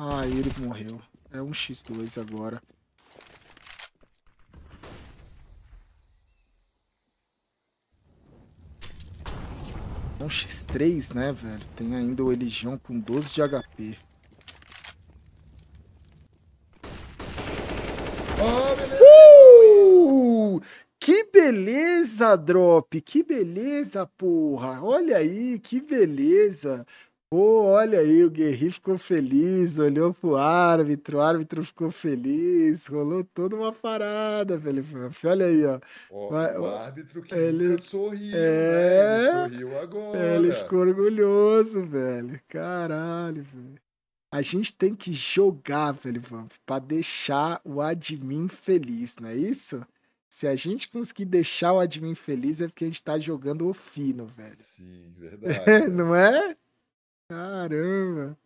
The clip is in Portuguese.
Ah, ele morreu. É um X2 agora. É um X3, né, velho? Tem ainda o Eligião com 12 de HP. Oh, ah, uh! Que beleza, Drop! Que beleza, porra! Olha aí, que beleza! Pô, olha aí, o Guerri ficou feliz, olhou pro árbitro, o árbitro ficou feliz, rolou toda uma parada, Felipe. Olha aí, ó. Oh, o árbitro que ele... nunca sorriu, é... Né? Ele sorriu agora. Ele ficou orgulhoso, velho. Caralho, velho. A gente tem que jogar, velho, Vamp, pra deixar o admin feliz, não é isso? Se a gente conseguir deixar o admin feliz, é porque a gente tá jogando o fino, velho. Sim, verdade. não é? é? Caramba!